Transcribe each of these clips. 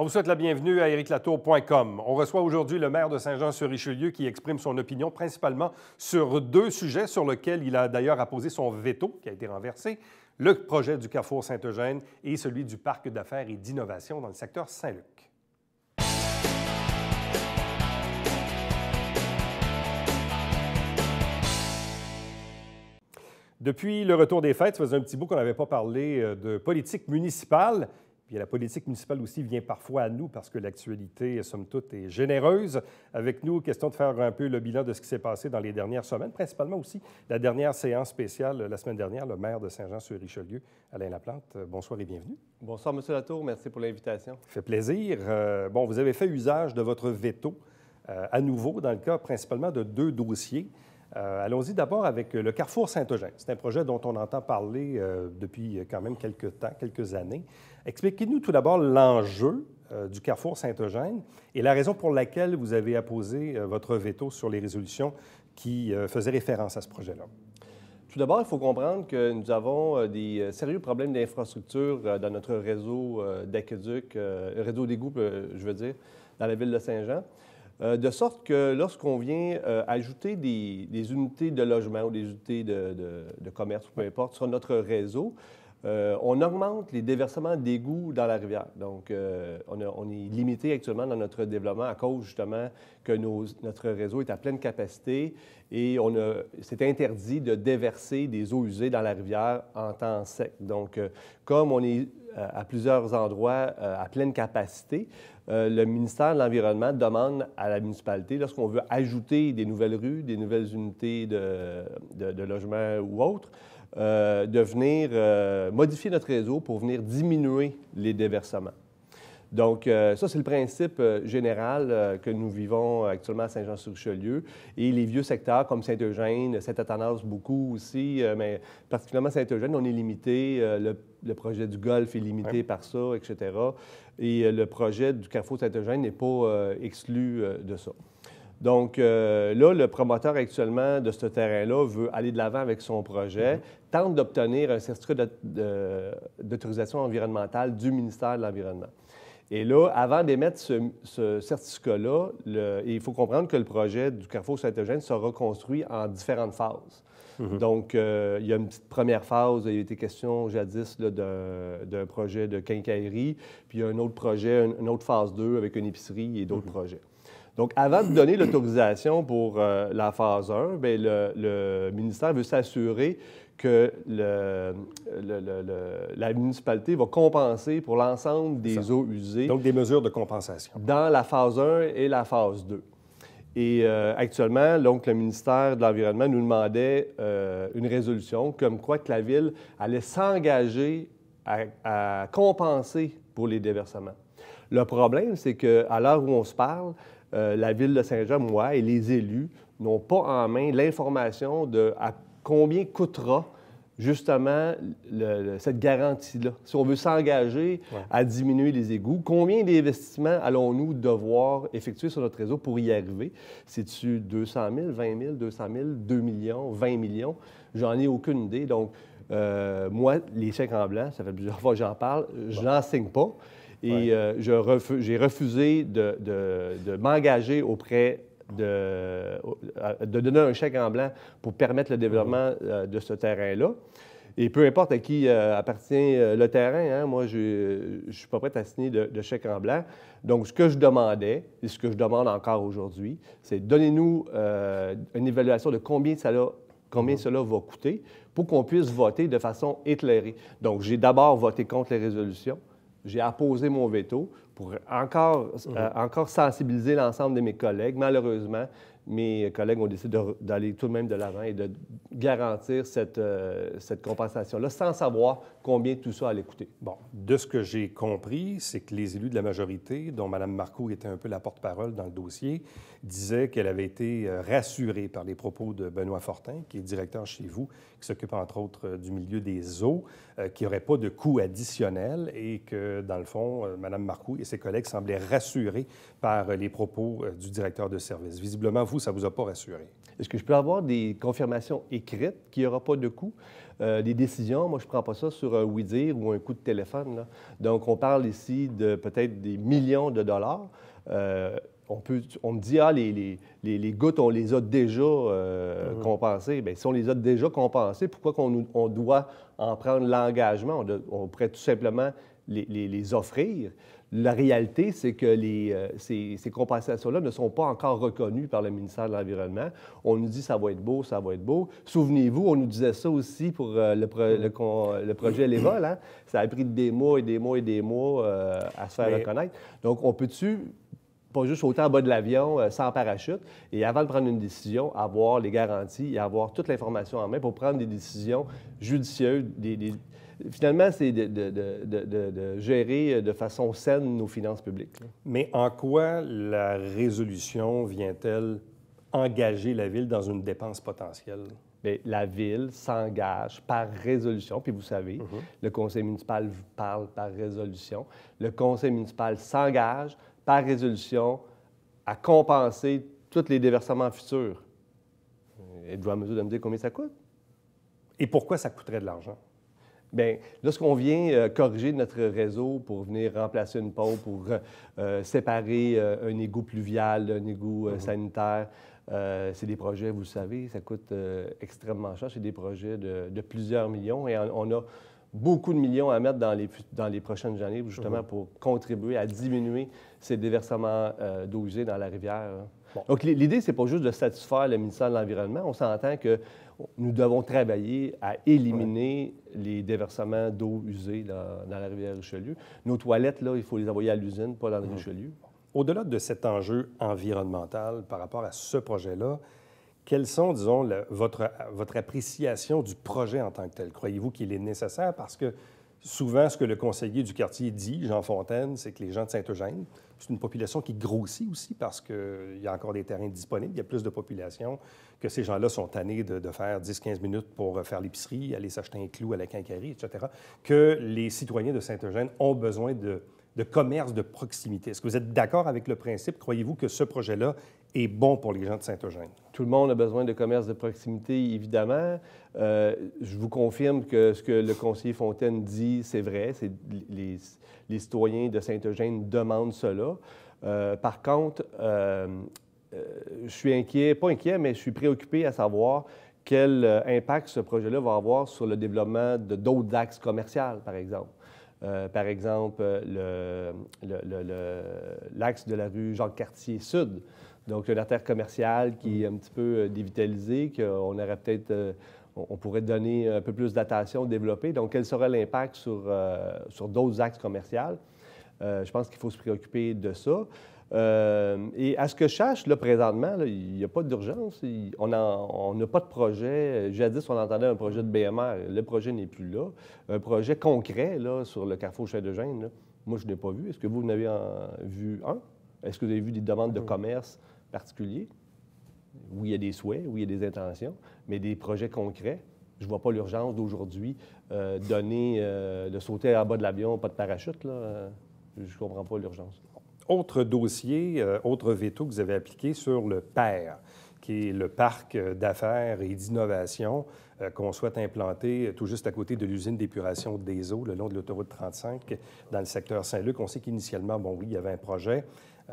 On vous souhaite la bienvenue à ericlatour.com. On reçoit aujourd'hui le maire de Saint-Jean-sur-Richelieu qui exprime son opinion principalement sur deux sujets sur lesquels il a d'ailleurs apposé son veto qui a été renversé, le projet du carrefour Saint-Eugène et celui du parc d'affaires et d'innovation dans le secteur Saint-Luc. Depuis le retour des fêtes, ça faisait un petit bout qu'on n'avait pas parlé euh, de politique municipale. Puis la politique municipale aussi vient parfois à nous parce que l'actualité, somme toute, est généreuse. Avec nous, question de faire un peu le bilan de ce qui s'est passé dans les dernières semaines, principalement aussi la dernière séance spéciale la semaine dernière, le maire de Saint-Jean-sur-Richelieu, Alain Laplante. Bonsoir et bienvenue. Bonsoir, M. Latour. Merci pour l'invitation. Ça fait plaisir. Euh, bon, vous avez fait usage de votre veto euh, à nouveau dans le cas principalement de deux dossiers. Euh, allons-y d'abord avec le Carrefour Saint-Eugène. C'est un projet dont on entend parler depuis quand même quelques temps, quelques années. Expliquez-nous tout d'abord l'enjeu euh, du Carrefour Saint-Eugène et la raison pour laquelle vous avez apposé euh, votre veto sur les résolutions qui euh, faisaient référence à ce projet-là. Tout d'abord, il faut comprendre que nous avons des sérieux problèmes d'infrastructure dans notre réseau d'aqueduc, réseau groupes, je veux dire, dans la ville de Saint-Jean. De sorte que lorsqu'on vient ajouter des, unités de logement ou des unités de, de, de commerce, peu importe, sur notre réseau, euh, on augmente les déversements d'égouts dans la rivière. Donc, euh, on, est limité actuellement dans notre développement à cause justement que notre réseau est à pleine capacité et c'est interdit de déverser des eaux usées dans la rivière en temps sec. Donc, euh, comme on est à plusieurs endroits à pleine capacité, le ministère de l'Environnement demande à la municipalité, lorsqu'on veut ajouter des nouvelles rues, des nouvelles unités de, logements ou autres, euh, de venir euh, modifier notre réseau pour venir diminuer les déversements. Donc, euh, ça, c'est le principe général que nous vivons actuellement à Saint-Jean-sur-Richelieu. Et les vieux secteurs comme Saint-Eugène, Saint-Athanas, beaucoup aussi, mais particulièrement Saint-Eugène, on est limité. Le, projet du golf est limité par ça, etc. Et le projet du Carrefour Saint-Eugène n'est pas exclu de ça. Donc euh, là, le promoteur actuellement de ce terrain-là veut aller de l'avant avec son projet, mhm. tente d'obtenir un certificat d'autorisation environnementale du ministère de l'Environnement. Et là, avant d'émettre ce, certificat-là, il faut comprendre que le projet du Carrefour Saint-Eugène sera construit en différentes phases. Mhm. Donc, euh, il y a une petite première phase. Il a été question jadis d'un projet de quincaillerie, puis il y a un autre projet, une, autre phase 2 avec une épicerie et d'autres mhm. projets. Donc, avant de donner l'autorisation pour euh, la phase 1, ben, le, ministère veut s'assurer que la municipalité va compenser pour l'ensemble des eaux usées. Donc, des mesures de compensation. Dans la phase 1 et la phase 2. Et euh, actuellement, donc, le ministère de l'Environnement nous demandait euh, une résolution comme quoi que la Ville allait s'engager à, à compenser pour les déversements. Le problème, c'est qu'à l'heure où on se parle, euh, la ville de Saint-Jean, moi et les élus n'ont pas en main l'information de à combien coûtera justement cette garantie-là. Si on veut s'engager à diminuer les égouts, combien d'investissements allons-nous devoir effectuer sur notre réseau pour y arriver? C'est-tu 200 000, 20 000, 200 000, 2 millions, 20 millions? J'en ai aucune idée. Donc, euh, moi, les chèques en blanc, ça fait plusieurs fois que j'en parle, je n'enseigne pas. Et euh, j'ai refusé de, m'engager auprès de, de, donner un chèque en blanc pour permettre le mhm. développement euh, de ce terrain-là. Et peu importe à qui euh, appartient le terrain, hein, moi, je ne suis pas prêt à signer de, chèque en blanc. Donc, ce que je demandais, et ce que je demande encore aujourd'hui, c'est donnez-nous une évaluation de combien combien mhm. cela va coûter pour qu'on puisse voter de façon éclairée. Donc, j'ai d'abord voté contre les résolutions j'ai apposé mon veto pour encore, euh, mhm. encore sensibiliser l'ensemble de mes collègues. Malheureusement, mes collègues ont décidé d'aller tout de même de l'avant et de garantir cette, euh, cette compensation-là sans savoir combien tout ça à coûter. Bon, de ce que j'ai compris, c'est que les élus de la majorité, dont Mme Marcoux était un peu la porte-parole dans le dossier, disaient qu'elle avait été euh, rassurée par les propos de Benoît Fortin, qui est directeur chez vous, qui s'occupe entre autres euh, du milieu des eaux, euh, qui qu'il n'y aurait pas de coût additionnel et que, dans le fond, Mme Marcoux et ses collègues semblaient rassurés par les propos du directeur de service. Visiblement, vous, ça ne vous a pas rassuré. Est-ce que je peux avoir des confirmations écrites qu'il n'y aura pas de coût? Euh, des décisions, moi, je ne prends pas ça sur un oui-dire ou un coup de téléphone. Là. Donc, on parle ici de peut-être des millions de dollars. Euh, on, peut, on me dit, ah, les, les, les, les gouttes, on les a déjà euh, ah compensées. Ben, si on les a déjà compensées, pourquoi qu'on on doit en prendre l'engagement? On, on, pourrait tout simplement les, offrir. La réalité, c'est que euh, ces, compensations-là ne sont pas encore reconnues par le ministère de l'Environnement. On nous dit ça va être beau, ça va être beau. Souvenez-vous, on nous disait ça aussi pour euh, le, projet Léval, Hein? Ça a pris des mois et des mois et des mois euh, à se faire reconnaître. Donc, on peut-tu pas juste sauter en bas de l'avion sans parachute, et avant de prendre une décision, avoir les garanties et avoir toute l'information en main pour prendre des décisions judicieuses, des, des, finalement, c'est de, gérer de façon saine nos finances publiques. Mais en quoi la résolution vient-elle engager la ville dans une dépense potentielle? Bien, la ville s'engage par résolution, puis vous savez, mhm. le conseil municipal parle par résolution. Le conseil municipal s'engage par résolution à compenser tous les déversements futurs. Êtes-vous à mesure de me dire combien ça coûte? Et pourquoi ça coûterait de l'argent? Bien, lorsqu'on vient euh, corriger notre réseau pour venir remplacer une pompe, pour euh, séparer euh, un égout pluvial d'un égout mhm. sanitaire, c'est des projets, vous le savez, ça coûte extrêmement cher. C'est des projets de, plusieurs millions et on, a beaucoup de millions à mettre dans les, dans prochaines années, justement, mhm. pour contribuer à diminuer ces déversements d'eau usée dans la rivière. Hein. Donc, l'idée, c'est pas juste de satisfaire le ministère de l'Environnement. On s'entend que nous devons travailler à éliminer les déversements d'eau usée dans, la rivière Richelieu. Nos toilettes, là, il faut les envoyer à l'usine, pas dans la mm-hmm. Richelieu. Au-delà de cet enjeu environnemental par rapport à ce projet-là, quelles sont, disons, votre, votre appréciation du projet en tant que tel? Croyez-vous qu'il est nécessaire? Parce que Souvent, ce que le conseiller du quartier dit, Jean Fontaine, c'est que les gens de Saint-Eugène, c'est une population qui grossit aussi parce qu'il euh, y a encore des terrains disponibles, il y a plus de population, que ces gens-là sont tannés de, faire 10-15 minutes pour euh, faire l'épicerie, aller s'acheter un clou à la quincaillerie, etc., que les citoyens de Saint-Eugène ont besoin de, de commerce de proximité. Est-ce que vous êtes d'accord avec le principe? Croyez-vous que ce projet-là est bon pour les gens de Saint-Eugène. Tout le monde a besoin de commerce de proximité, évidemment. Euh, je vous confirme que ce que le conseiller Fontaine dit, c'est vrai. Les, les, citoyens de Saint-Eugène demandent cela. Euh, par contre, euh, je suis inquiet, pas inquiet, mais je suis préoccupé à savoir quel impact ce projet-là va avoir sur le développement de d'autres axes commerciaux, par exemple. par exemple, l'axe le, de la rue Jacques-Cartier Sud donc, une artère commerciale qui est un petit peu euh, dévitalisée, qu'on aurait peut-être euh, on pourrait donner un peu plus d'attention, développer. Donc, quel serait l'impact sur, euh, sur d'autres axes commerciaux? je pense qu'il faut se préoccuper de ça. et à ce que je cherche, là, présentement, il n'y a pas d'urgence. On n'a pas de projet. Jadis, on entendait un projet de BMR. Le projet n'est plus là. Un projet concret là, sur le carrefour chêne de Gênes, moi, je l'ai pas vu. Est-ce que vous en avez vu un? Est-ce que vous avez vu des demandes de hmm. commerce particulier où il y a des souhaits, où il y a des intentions, mais des projets concrets. Je ne vois pas l'urgence d'aujourd'hui euh, donner, euh, de sauter en bas de l'avion, pas de parachute. Là. Je ne comprends pas l'urgence. Autre dossier, euh, autre veto que vous avez appliqué sur le PER, qui est le parc d'affaires et d'innovation qu'on souhaite implanter tout juste à côté de l'usine d'épuration des eaux, le long de l'autoroute 35, dans le secteur Saint-Luc. On sait qu'initialement, bon, oui, il y avait un projet.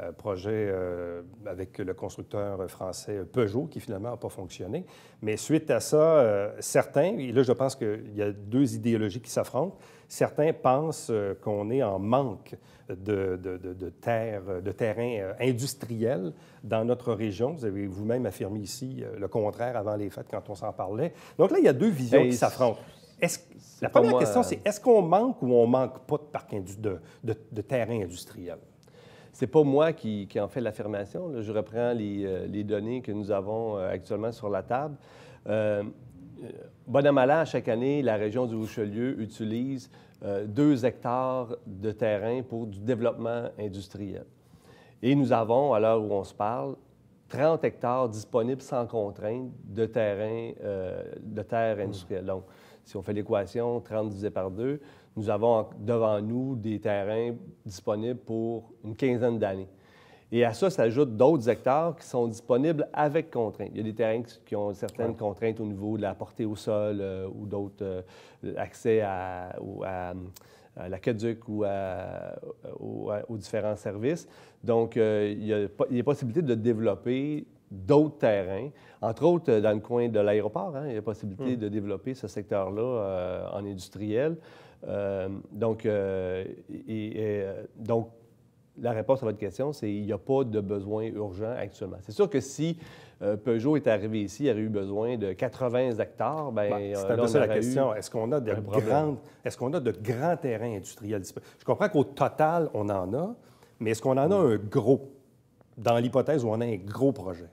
Euh, projet euh, avec le constructeur français Peugeot qui finalement n'a pas fonctionné. Mais suite à ça, euh, certains, et là je pense qu'il y a deux idéologies qui s'affrontent, certains pensent qu'on est en manque de, de, de, terre, de terrain industriel dans notre région. Vous avez vous-même affirmé ici le contraire avant les fêtes quand on s'en parlait. Donc là, il y a deux visions ben, qui s'affrontent. la première question, c'est est-ce qu'on manque ou on manque pas de, de terrain industriel? n'est pas moi qui, en fait l'affirmation. Je reprends euh, les, données que nous avons euh, actuellement sur la table. Euh, euh bon à chaque année, la région du Richelieu utilise deux hectares de terrain pour du développement industriel. Et nous avons, à l'heure où on se parle, 30 hectares disponibles sans contrainte de terrain, de terre industrielle. Mmh. Donc, si on fait l'équation, 30 divisé par 2, nous avons devant nous des terrains disponibles pour une quinzaine d'années. Et à ça s'ajoutent d'autres hectares qui sont disponibles avec contraintes. Il y a des terrains qui ont certaines contraintes au niveau de la portée au sol euh, ou d'autres euh, accès à, ou à, ou, aux différents services. Donc, euh, il y a possibilité de développer d'autres terrains, entre autres dans le coin de l'aéroport. Hein. il y a possibilité hmm. de développer ce secteur-là en industriel. Euh, donc, euh, euh, donc, la réponse à votre question, c'est qu'il n'y a pas de besoin urgent actuellement. C'est sûr que si Peugeot est arrivé ici, il aurait eu besoin de 80 hectares, ben, ben C'est un peu ça la question. Est-ce qu'on a, de est qu'on a de grands terrains industriels disponibles? Je comprends qu'au total, on en a, mais est-ce qu'on en a mm. un gros, dans l'hypothèse où on a un gros projet?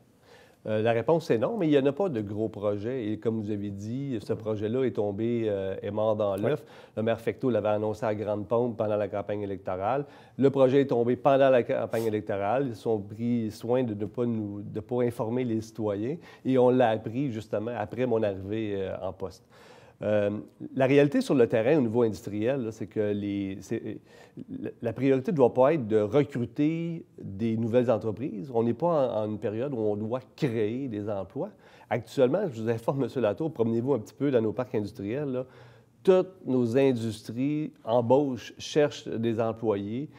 Euh, la réponse est non, mais il n'y en a pas de gros projets. Et comme vous avez dit, ce projet-là est tombé, et euh, est mort dans l'œuf. Le maire Fecteau l'avait annoncé à grande pompe pendant la campagne électorale. Le projet est tombé pendant la campagne électorale. Ils ont pris soin de ne pas, nous, de pour informer les citoyens. Et on l'a appris justement après mon arrivée euh, en poste. Euh, la réalité sur le terrain au niveau industriel, c'est que la priorité ne doit pas être de recruter des nouvelles entreprises. On n'est pas en, une période où on doit créer des emplois. Actuellement, je vous informe, M. Latour, promenez-vous un petit peu dans nos parcs industriels. Toutes nos industries embauchent, cherchent des employés.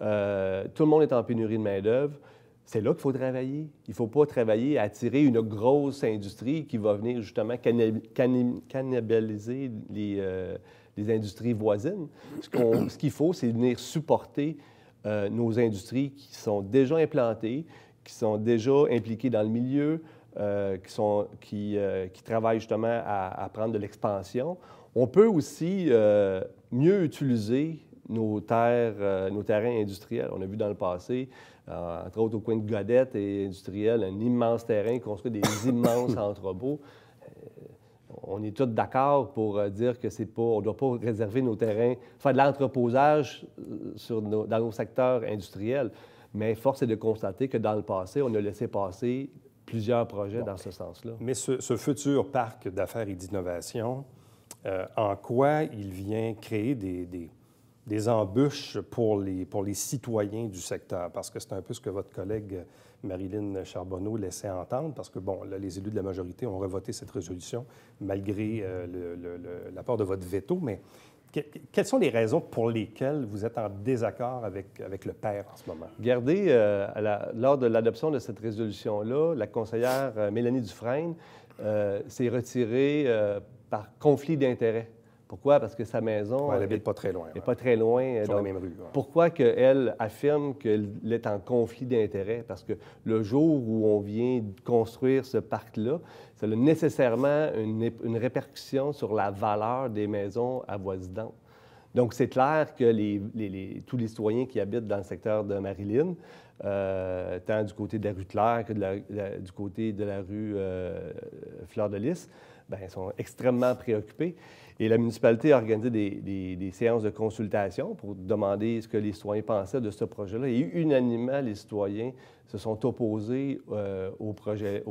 Euh, tout le monde est en pénurie de main-d'œuvre. C'est là qu'il faut travailler. Il ne faut pas travailler à attirer une grosse industrie qui va venir justement cannibaliser euh, les, industries voisines. Ce qu'il faut, c'est venir supporter euh, nos industries qui sont déjà implantées, qui sont déjà impliquées dans le milieu, euh, qui, sont, qui, travaillent justement à, à prendre de l'expansion. On peut aussi mieux utiliser nos terres, nos terrains industriels. On a vu dans le passé, euh, entre autres au coin de Godette et industriel, un immense terrain, construit des immenses entrepôts. Euh, on est tous d'accord pour euh, dire que c'est pas, on ne doit pas réserver nos terrains, faire de l'entreposage dans nos secteurs industriels. Mais force est de constater que dans le passé, on a laissé passer plusieurs projets dans ce sens-là. Mais ce, futur parc d'affaires et d'innovation, en quoi il vient créer des des embûches pour les, pour les citoyens du secteur, parce que c'est un peu ce que votre collègue Marilyn Charbonneau laissait entendre, parce que, bon, les élus de la majorité ont revoté cette résolution malgré euh, l'apport de votre veto, mais quelles sont les raisons pour lesquelles vous êtes en désaccord avec, avec le père en ce moment? Regardez, euh, lors de l'adoption de cette résolution-là, la conseillère euh, Mélanie Dufresne s'est retirée par conflit d'intérêts. Pourquoi? Parce que sa maison... elle n'habite pas très loin. Elle pas très loin. dans la même rue. Pourquoi qu'elle affirme qu'elle est en conflit d'intérêts? Parce que le jour où on vient construire ce parc-là, ça a nécessairement une, répercussion sur la valeur des maisons avoisinantes. Donc, c'est clair que tous les citoyens qui habitent dans le secteur de Marilyn, euh, tant du côté de la rue Claire que du côté de la rue euh, Fleur-de-Lys, bien, sont extrêmement préoccupés. Et la municipalité a organisé des, séances de consultation pour demander ce que les citoyens pensaient de ce projet-là. Et unanimement, les citoyens se sont opposés euh, au, projet,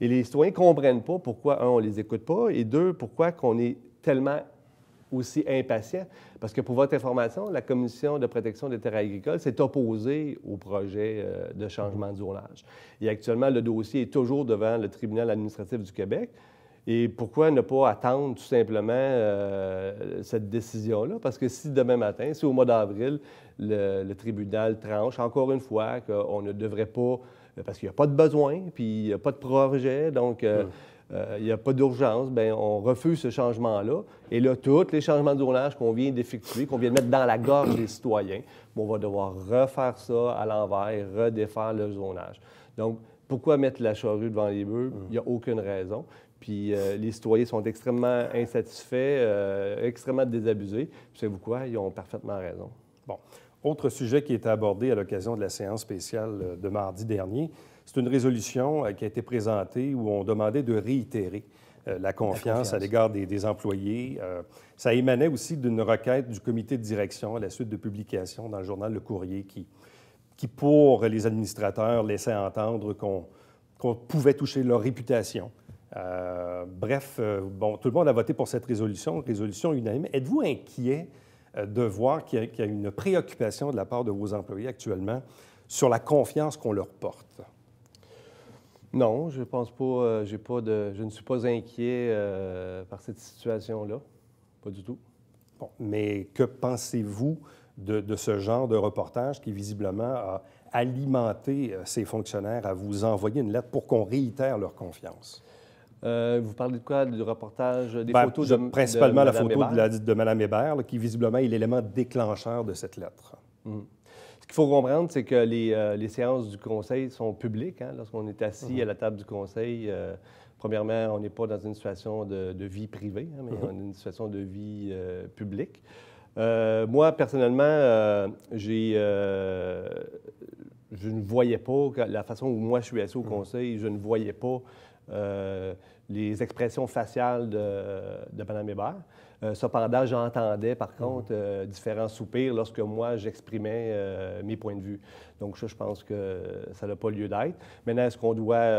Et les citoyens ne comprennent pas pourquoi, un, on ne les écoute pas, et deux, pourquoi qu'on est tellement aussi impatient. Parce que pour votre information, la Commission de protection des terres agricoles s'est opposée au projet euh, de changement de zonage. Et actuellement, le dossier est toujours devant le tribunal administratif du Québec. Et pourquoi ne pas attendre tout simplement euh, cette décision-là? Parce que si demain matin, si au mois d'avril, le, tribunal tranche encore une fois qu'on ne devrait pas, euh, parce qu'il n'y a pas de besoin, puis il n'y a pas de projet, donc euh, hum. il n'y a pas d'urgence, bien, on refuse ce changement-là. Et là, tous les changements de zonage qu'on vient d'effectuer, qu'on vient de mettre dans la gorge des citoyens, ben, on va devoir refaire ça à l'envers, redéfaire le zonage. Donc, pourquoi mettre la charrue devant les bœufs? Hum. Il n'y a aucune raison. Puis euh, les citoyens sont extrêmement insatisfaits, euh, extrêmement désabusés. Puis savez-vous quoi? Ils ont parfaitement raison. Bon. Autre sujet qui a été abordé à l'occasion de la séance spéciale euh, de mardi dernier, c'est une résolution qui a été présentée où on demandait de réitérer la, confiance à l'égard des, employés. ça émanait aussi d'une requête du comité de direction à la suite de publications dans le journal Le Courrier qui, qui pour les administrateurs, laissait entendre qu'on pouvait toucher leur réputation euh, bref, euh, bon, tout le monde a voté pour cette résolution, résolution unanime. Êtes-vous inquiet euh, de voir qu'il y, a une préoccupation de la part de vos employés actuellement sur la confiance qu'on leur porte? Non, je ne suis pas inquiet par cette situation-là. Pas du tout. mais que pensez-vous de, ce genre de reportage qui visiblement a alimenté ces fonctionnaires à vous envoyer une lettre pour qu'on réitère leur confiance? Euh, vous parlez de quoi? Du reportage, des ben, photos de Principalement la photo de, de Mme Hébert, qui visiblement est l'élément déclencheur de cette lettre. Mm. Ce qu'il faut comprendre, c'est que les, euh, séances du conseil sont publiques. Hein. Lorsqu'on est assis mm-hmm. à la table du conseil, euh, premièrement, on n'est pas dans une situation de, vie privée, hein, mais mm-hmm. on est dans une situation de vie publique. moi, personnellement, je ne voyais pas, la façon où moi je suis assis au mm. conseil, je ne voyais pas euh, les expressions faciales de, de euh, cependant, j'entendais par contre mm. euh, différents soupirs lorsque moi j'exprimais mes points de vue. Donc ça, je pense que ça n'a pas lieu d'être. Maintenant, est-ce qu'on doit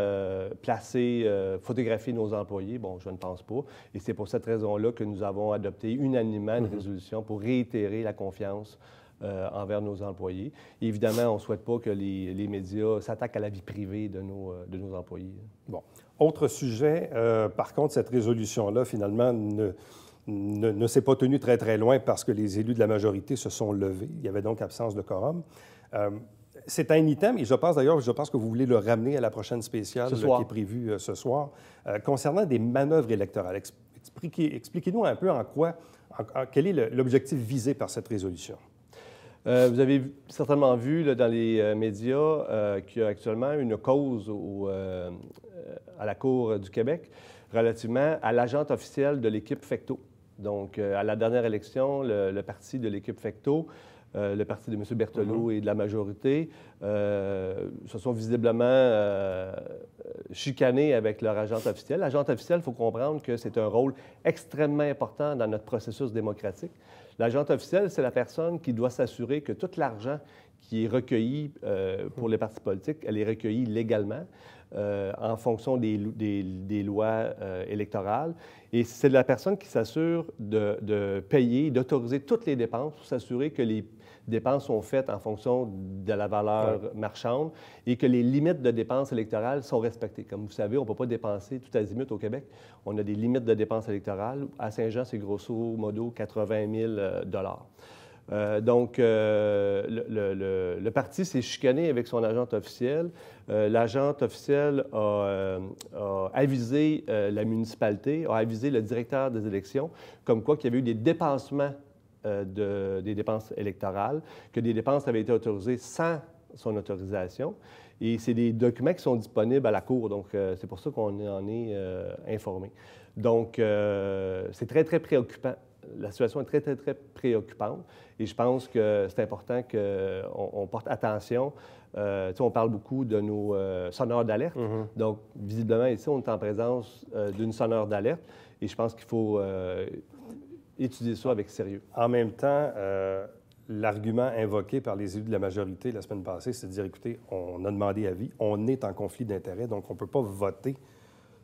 placer, photographier nos employés? Bon, je ne pense pas. Et c'est pour cette raison-là que nous avons adopté unanimement une mm-hmm. résolution pour réitérer la confiance envers nos employés. évidemment, on ne souhaite pas que les, les médias s'attaquent à la vie privée de nos, de nos employés. Bon. Autre sujet, euh, par contre, cette résolution-là, finalement, ne, ne, s'est pas tenue très, très loin parce que les élus de la majorité se sont levés. Il y avait donc absence de quorum. Euh, c'est un item, et je pense d'ailleurs, je pense que vous voulez le ramener à la prochaine spéciale qui est prévue euh, ce soir, concernant des manœuvres électorales. Expliquez-nous un peu en quoi, quel est l'objectif visé par cette résolution. Euh, vous avez certainement vu dans les euh, médias euh, qu'il y a actuellement une cause à la Cour du Québec relativement à l'agente officielle de l'équipe FECTO. Donc, à la dernière élection, le, parti de l'équipe FECTO, le parti de M. Berthelot mhm. et de la majorité, se sont visiblement chicanés avec leur agent officiel. L'agente officielle, il faut comprendre que c'est un rôle extrêmement important dans notre processus démocratique. L'agent officiel, c'est la personne qui doit s'assurer que tout l'argent qui est recueilli euh, pour les partis politiques, elle est recueillie légalement. Euh, en fonction des, lois euh, électorales. Et c'est la personne qui s'assure de, payer, d'autoriser toutes les dépenses pour s'assurer que les, dépenses sont faites en fonction de la valeur marchande et que les limites de dépenses électorales sont respectées. Comme vous savez, on ne peut pas dépenser tout azimut au Québec. On a des limites de dépenses électorales. À Saint-Jean, c'est grosso modo 80 000 euh, dollars. Euh, donc, euh, le, parti s'est chicané avec son agent officiel. L'agent euh, L'agente officielle a, avisé la municipalité, a avisé le directeur des élections, comme quoi qu'il y avait eu des dépassements des dépenses électorales, que des dépenses avaient été autorisées sans son autorisation. Et c'est des documents qui sont disponibles à la Cour, donc c'est pour ça qu'on en est informé. Donc, c'est très, très préoccupant la situation est très, très, très préoccupante et je pense que c'est important qu'on on porte attention. Euh, on parle beaucoup de nos euh, sonneurs d'alerte. Mm-hmm. Donc, visiblement, ici, on est en présence euh, d'une sonneur d'alerte et je pense qu'il faut euh, étudier ça avec sérieux. En même temps, l'argument invoqué par les élus de la majorité la semaine passée, c'est de dire, écoutez, on a demandé avis, on est en conflit d'intérêt, donc on ne peut pas voter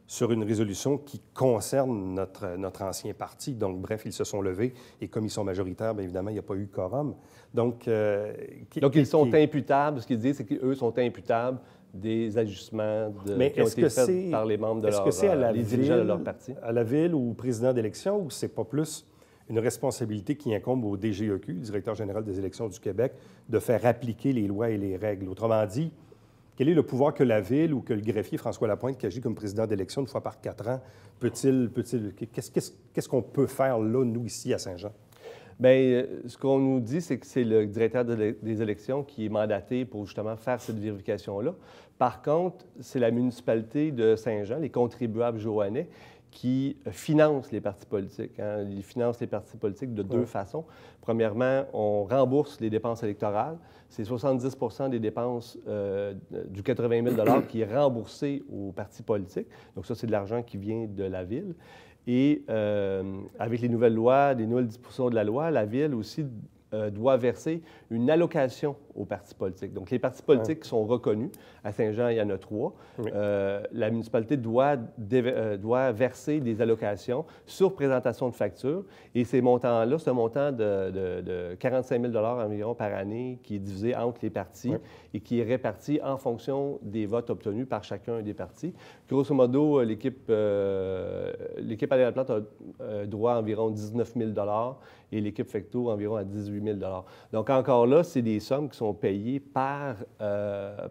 sur une résolution qui concerne notre, notre ancien parti. Donc, bref, ils se sont levés et comme ils sont majoritaires, bien évidemment, il n'y a pas eu quorum. Donc, euh, Donc ils sont imputables. Ce qu'ils disent, c'est qu'eux sont imputables des ajustements de, Mais qui ont été faits par les membres de leur, euh, les dirigeants de leur parti. À la ville ou au président d'élection, ou c'est pas plus une responsabilité qui incombe au DGEQ, le directeur général des élections du Québec, de faire appliquer les lois et les règles. Autrement dit, quel est le pouvoir que la Ville ou que le greffier François Lapointe, qui agit comme président d'élection une fois par quatre ans, peut-il... Peut Qu'est-ce qu'on peut faire là, nous, ici, à Saint-Jean? Bien, euh, ce qu'on nous dit, c'est que c'est le directeur des élections qui est mandaté pour justement faire cette vérification-là. Par contre, c'est la municipalité de Saint-Jean, les contribuables joannais, qui finance les partis politiques. Hein. Ils financent les partis politiques de deux façons. Premièrement, on rembourse les dépenses électorales. C'est 70 des dépenses euh, du 80 000 qui est remboursé aux partis politiques. Donc ça, c'est de l'argent qui vient de la ville. Et euh, avec les nouvelles lois, les nouvelles dispositions de la loi, la ville aussi euh, doit verser une allocation aux partis politiques. Donc, les partis politiques sont reconnus, à Saint-Jean, il y en a trois, euh, la municipalité doit, euh, doit verser des allocations sur présentation de factures. Et ces montants-là, ce montant de, de 45 000 environ par année qui est divisé entre les partis, et qui est réparti en fonction des votes obtenus par chacun des partis. Grosso modo, euh, l'équipe, euh, l'équipe à a euh, droit à environ 19 000 et l'équipe Fecto environ à 18 000 Donc encore là, c'est des sommes qui sont payées par,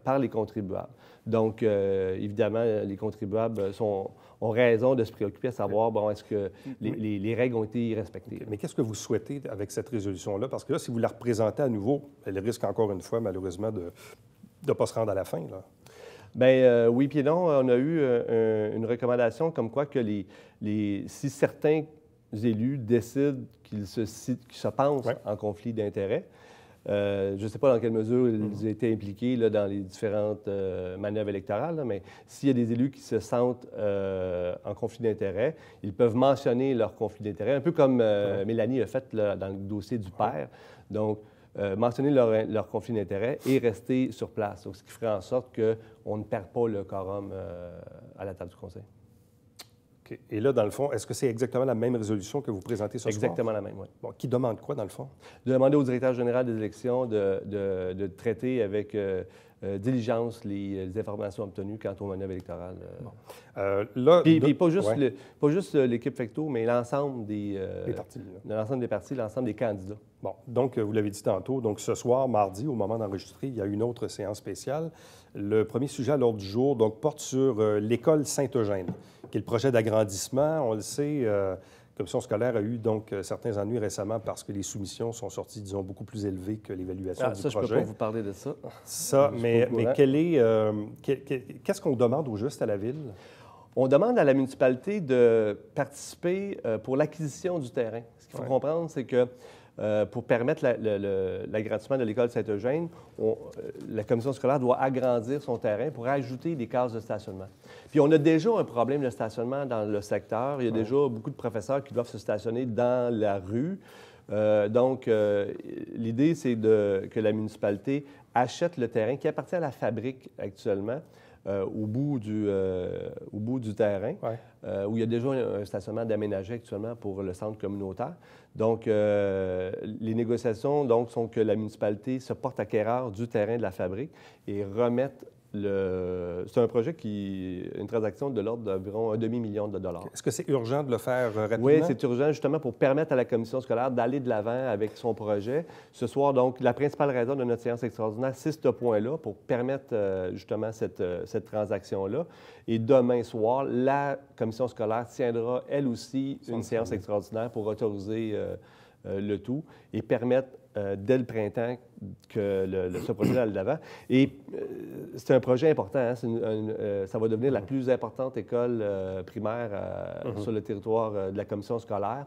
par les contribuables. Donc évidemment, les contribuables sont ont raison de se préoccuper à savoir, bon, est-ce que mm. les, règles ont été respectées. Mais qu'est-ce que vous souhaitez avec cette résolution-là? Parce que là, si vous la représentez à nouveau, elle risque encore une fois, malheureusement, de ne pas se rendre à la fin. Là. Bien, euh, oui, puis non, on a eu euh, une recommandation comme quoi que les, si certains élus décident qu'ils se, se pensent en conflit d'intérêts, euh, je ne sais pas dans quelle mesure ils étaient mhm. impliqués dans les différentes euh, manœuvres électorales, mais s'il y a des élus qui se sentent euh, en conflit d'intérêt, ils peuvent mentionner leur conflit d'intérêt, un peu comme Mélanie a fait dans le dossier du père. Donc, mentionner leur, conflit d'intérêt et rester sur place, Donc, ce qui ferait en sorte qu'on ne perd pas le quorum à la table du Conseil. Et là, dans le fond, est-ce que c'est exactement la même résolution que vous présentez ce exactement soir? Exactement la même, oui. Bon, qui demande quoi, dans le fond? De demander au directeur général des élections de, traiter avec... Euh, euh, diligence euh, les, informations obtenues quant aux manœuvres électorales. Euh. Et pas juste, pas juste l'équipe FECTO, mais l'ensemble des, partis, l'ensemble des partis, l'ensemble des candidats. Bon, donc vous l'avez dit tantôt, donc ce soir, mardi, au moment d'enregistrer, il y a une autre séance spéciale. Le premier sujet à l'ordre du jour donc, porte sur l'école Saint-Eugène, qui est le projet d'agrandissement. On le sait commission scolaire a eu donc euh, certains ennuis récemment parce que les soumissions sont sorties, disons, beaucoup plus élevées que l'évaluation ah, du ça, projet. Ça, je peux pas vous parler de ça. Ça, mais, mais quel est, euh, qu'est-ce qu'on demande au juste à la ville? On demande à la municipalité de participer euh, pour l'acquisition du terrain. Ce qu'il faut comprendre, c'est que euh, pour permettre l'agrandissement de l'école Saint-Eugène, euh, la commission scolaire doit agrandir son terrain pour ajouter des cases de stationnement. Puis on a déjà un problème de stationnement dans le secteur. Il y a déjà beaucoup de professeurs qui doivent se stationner dans la rue. Euh, donc, l'idée, c'est que la municipalité achète le terrain qui appartient à la fabrique actuellement euh, au, bout du, euh, au bout du terrain, euh, où il y a déjà un, stationnement d'aménager actuellement pour le centre communautaire. Donc, les négociations donc, sont que la municipalité se porte acquéreur du terrain de la fabrique et remette c'est un projet qui. une transaction de l'ordre d'environ un demi-million de dollars. Est-ce que c'est urgent de le faire euh, rapidement? Oui, c'est urgent justement pour permettre à la commission scolaire d'aller de l'avant avec son projet. Ce soir, donc, la principale raison de notre séance extraordinaire, c'est ce point-là pour permettre euh, justement cette, euh, cette transaction-là. Et demain soir, la commission scolaire tiendra elle aussi une séance extraordinaire pour autoriser. le tout et permettre euh, dès le printemps que ce projet-là de d'avant. Et euh, c'est un projet important. Hein. Euh, ça va devenir la plus importante école primaire mhm. sur le territoire de la commission scolaire.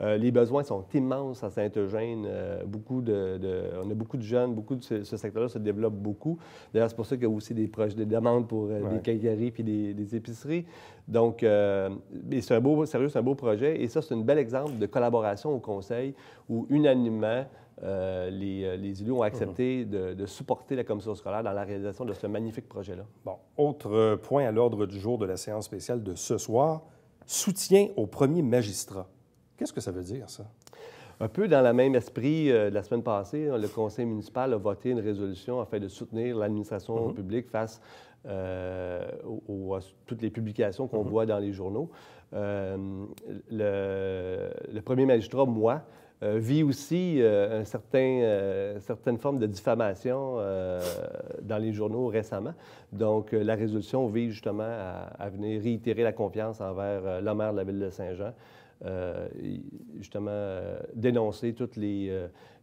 les besoins sont immenses à Saint-Eugène. beaucoup de, on a beaucoup de jeunes, beaucoup de ce, secteur-là se développe beaucoup. D'ailleurs, c'est pour ça qu'il y a aussi des, projets, des demandes pour des cagaries puis des, épiceries. Donc, c'est un beau, sérieux, c'est un beau projet. Et ça, c'est un bel exemple de collaboration au Conseil où unanimement, euh, les, euh, les, élus ont accepté mhm. de, supporter la commission scolaire dans la réalisation de ce magnifique projet-là. Bon, autre euh, point à l'ordre du jour de la séance spéciale de ce soir, soutien au premier magistrat. Qu'est-ce que ça veut dire, ça? Un peu dans le même esprit de la semaine passée, hein, le conseil municipal a voté une résolution afin de soutenir l'administration mhm. publique face aux, à toutes les publications qu'on mhm. voit dans les journaux. le, premier magistrat, moi, euh, vit aussi euh, un certain, euh, certaine forme de diffamation dans les journaux récemment. Donc, la résolution vise justement à, venir réitérer la confiance envers le maire de la ville de Saint-Jean. justement dénoncer toutes les,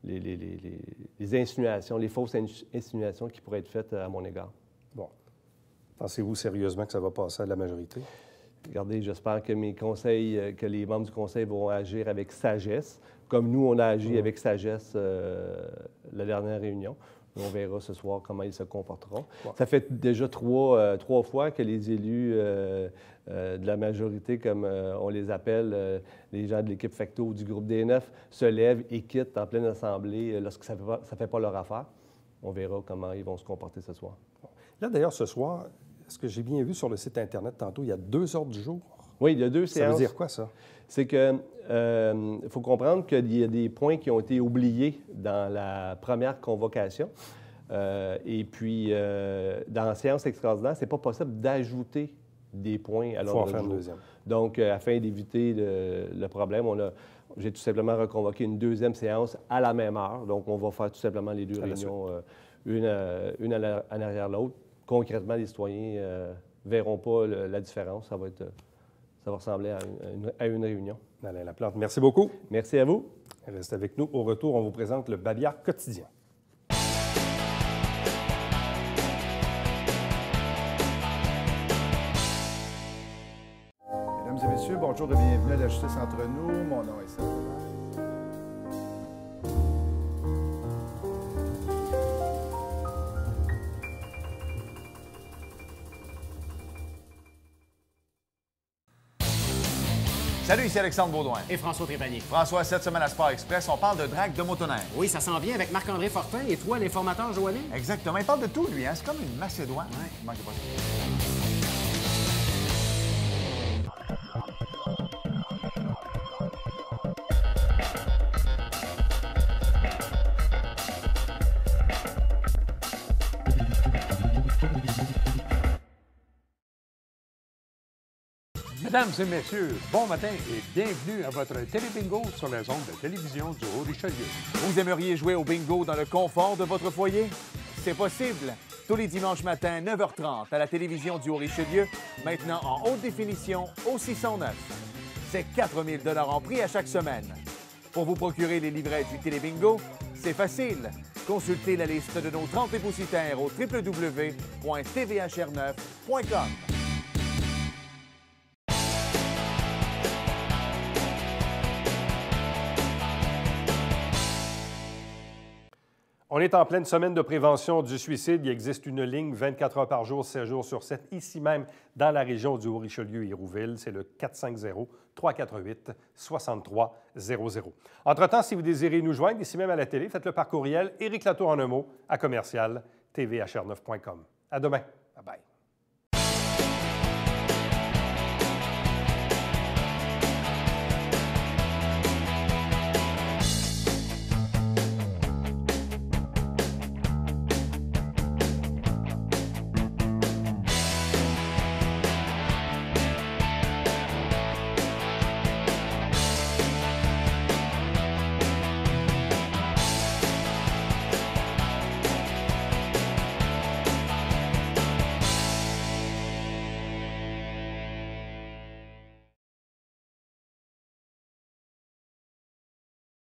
les, insinuations, les fausses insinuations qui pourraient être faites à mon égard. Bon. Pensez-vous sérieusement que ça va passer à la majorité? Regardez, j'espère que mes conseils, que les membres du conseil vont agir avec sagesse comme nous, on a agi mm. avec sagesse euh, la dernière réunion. On verra ce soir comment ils se comporteront. Ça fait déjà trois, euh, trois fois que les élus euh, de la majorité, comme on les appelle, les gens de l'équipe Facto ou du groupe D9, se lèvent et quittent en pleine assemblée lorsque ça ne fait, pas leur affaire. On verra comment ils vont se comporter ce soir. Là, d'ailleurs, ce soir, ce que j'ai bien vu sur le site Internet tantôt, il y a deux heures du jour. Oui, il y a deux séances. Ça veut dire quoi, ça? C'est que euh, faut comprendre qu'il y a des points qui ont été oubliés dans la première convocation. Euh, et puis, euh, dans la séance extraordinaire, ce n'est pas possible d'ajouter des points à l'ordre du jour. Deuxième. Donc, afin d'éviter le, problème, on a, j'ai tout simplement reconvoqué une deuxième séance à la même heure. Donc, on va faire tout simplement les deux réunions, une, une en arrière l'autre. Concrètement, les citoyens ne verront pas la différence. Ça va être ça va ressembler à une, à une réunion. Alain Laplante, merci beaucoup. Merci à vous. Restez avec nous. Au retour, on vous présente le Bavière quotidien. Mesdames et messieurs, bonjour et bienvenue à la Justice entre nous. Mon nom est Samuel. ici Alexandre Baudouin. Et François Trépanier. François, cette semaine à Sport Express, on parle de drague de motoneige. Oui, ça s'en vient avec Marc-André Fortin et toi, l'informateur Joanny. Exactement. Il parle de tout, lui. Hein? C'est comme une Macédoine. Il manque Mesdames et messieurs, bon matin et bienvenue à votre télé-bingo sur les zone de télévision du Haut-Richelieu. Vous aimeriez jouer au bingo dans le confort de votre foyer? C'est possible! Tous les dimanches matin, 9h30, à la télévision du Haut-Richelieu, maintenant en haute définition au 609. C'est 4000 en prix à chaque semaine. Pour vous procurer les livrets du télé-bingo, c'est facile. Consultez la liste de nos 30 dépositaires au www.tvhr9.com. On est en pleine semaine de prévention du suicide. Il existe une ligne 24 heures par jour, 7 jours sur 7, ici même dans la région du Haut-Richelieu et C'est le 450-348-6300. Entre-temps, si vous désirez nous joindre ici même à la télé, faites-le par courriel Éric Latour en un mot à commercial tvhr 9com À demain.